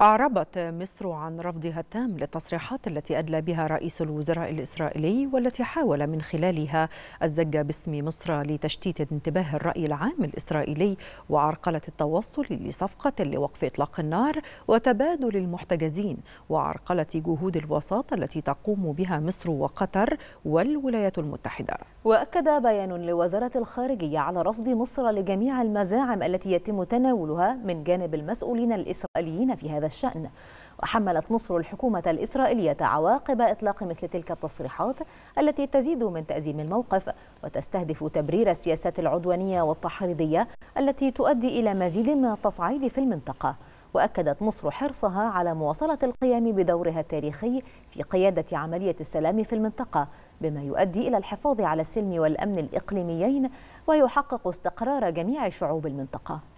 أعربت مصر عن رفضها التام للتصريحات التي أدلى بها رئيس الوزراء الإسرائيلي والتي حاول من خلالها الزج باسم مصر لتشتيت انتباه الرأي العام الإسرائيلي وعرقلة التوصل لصفقة لوقف إطلاق النار وتبادل المحتجزين وعرقلة جهود الوساطة التي تقوم بها مصر وقطر والولايات المتحدة وأكد بيان لوزارة الخارجية على رفض مصر لجميع المزاعم التي يتم تناولها من جانب المسؤولين الإسرائيليين في هذا الشأن وحملت مصر الحكومة الإسرائيلية عواقب إطلاق مثل تلك التصريحات التي تزيد من تأزيم الموقف وتستهدف تبرير السياسات العدوانية والتحريضية التي تؤدي إلى مزيد من التصعيد في المنطقة وأكدت مصر حرصها على مواصلة القيام بدورها التاريخي في قيادة عملية السلام في المنطقة بما يؤدي إلى الحفاظ على السلم والأمن الإقليميين ويحقق استقرار جميع شعوب المنطقة